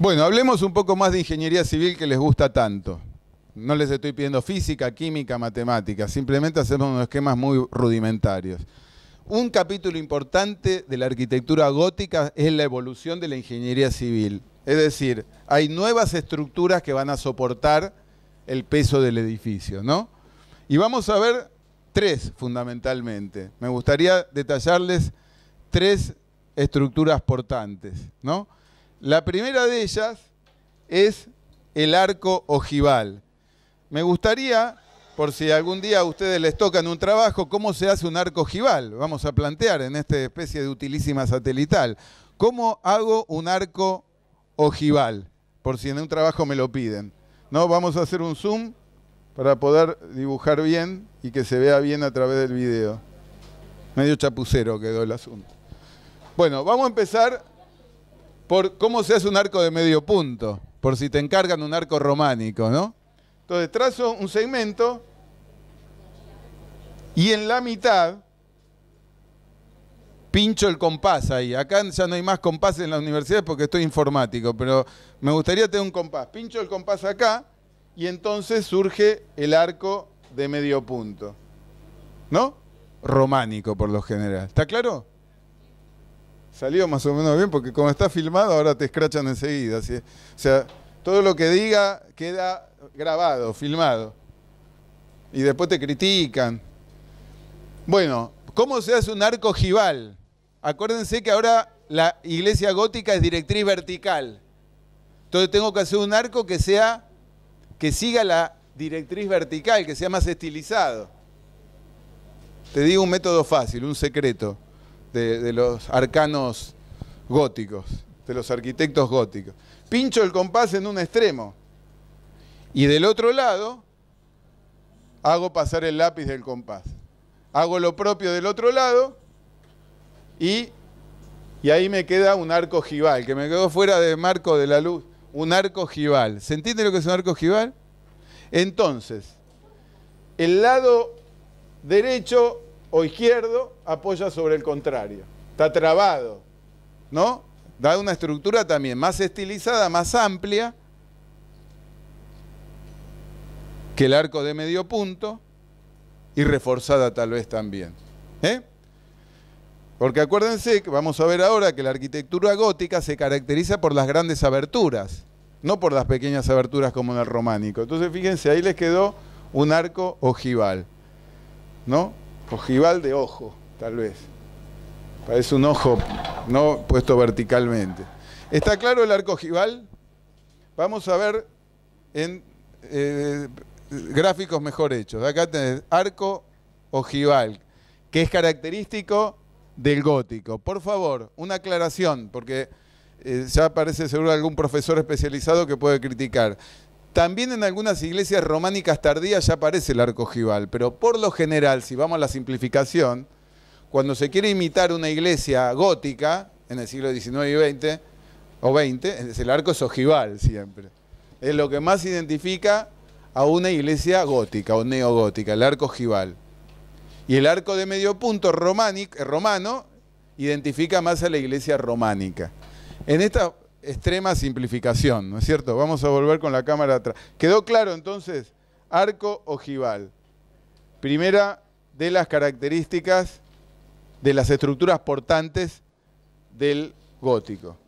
Bueno, hablemos un poco más de ingeniería civil que les gusta tanto. No les estoy pidiendo física, química, matemática, simplemente hacemos unos esquemas muy rudimentarios. Un capítulo importante de la arquitectura gótica es la evolución de la ingeniería civil. Es decir, hay nuevas estructuras que van a soportar el peso del edificio, ¿no? Y vamos a ver tres fundamentalmente. Me gustaría detallarles tres estructuras portantes, ¿no? La primera de ellas es el arco ojival. Me gustaría, por si algún día a ustedes les tocan un trabajo, cómo se hace un arco ojival. Vamos a plantear en esta especie de utilísima satelital. ¿Cómo hago un arco ojival? Por si en un trabajo me lo piden. ¿No? Vamos a hacer un zoom para poder dibujar bien y que se vea bien a través del video. Medio chapucero quedó el asunto. Bueno, vamos a empezar por cómo se hace un arco de medio punto, por si te encargan un arco románico, ¿no? Entonces trazo un segmento y en la mitad pincho el compás ahí. Acá ya no hay más compás en la universidad porque estoy informático, pero me gustaría tener un compás. Pincho el compás acá y entonces surge el arco de medio punto. ¿No? Románico por lo general. ¿Está claro? salió más o menos bien, porque como está filmado ahora te escrachan enseguida. O sea, todo lo que diga queda grabado, filmado. Y después te critican. Bueno, ¿cómo se hace un arco ojival? Acuérdense que ahora la iglesia gótica es directriz vertical. Entonces tengo que hacer un arco que sea, que siga la directriz vertical, que sea más estilizado. Te digo un método fácil, un secreto de, los arcanos góticos, de los arquitectos góticos. Pincho el compás en un extremo y del otro lado hago pasar el lápiz del compás. Hago lo propio del otro lado y, ahí me queda un arco ojival, que me quedó fuera de marco de la luz, un arco gival. ¿Se entiende lo que es un arco ojival? Entonces, el lado derecho o izquierdo apoya sobre el contrario. Está trabado, ¿no? Da una estructura también más estilizada, más amplia que el arco de medio punto y reforzada tal vez también. ¿Eh? Porque acuérdense, que vamos a ver ahora que la arquitectura gótica se caracteriza por las grandes aberturas, no por las pequeñas aberturas como en el románico. Entonces, fíjense, ahí les quedó un arco ojival, ¿no? ojival de ojo, tal vez. Parece un ojo no puesto verticalmente. ¿Está claro el arco ojival? Vamos a ver en eh, gráficos mejor hechos. Acá tenés arco ojival, que es característico del gótico. Por favor, una aclaración, porque eh, ya parece seguro algún profesor especializado que puede criticar. También en algunas iglesias románicas tardías ya aparece el arco ojival, pero por lo general, si vamos a la simplificación, cuando se quiere imitar una iglesia gótica en el siglo XIX y XX, o XX, el arco es ojival siempre. Es lo que más identifica a una iglesia gótica o neogótica, el arco ojival. Y el arco de medio punto romano identifica más a la iglesia románica. En esta extrema simplificación, ¿no es cierto? Vamos a volver con la cámara atrás. ¿Quedó claro entonces? Arco ojival. Primera de las características de las estructuras portantes del gótico.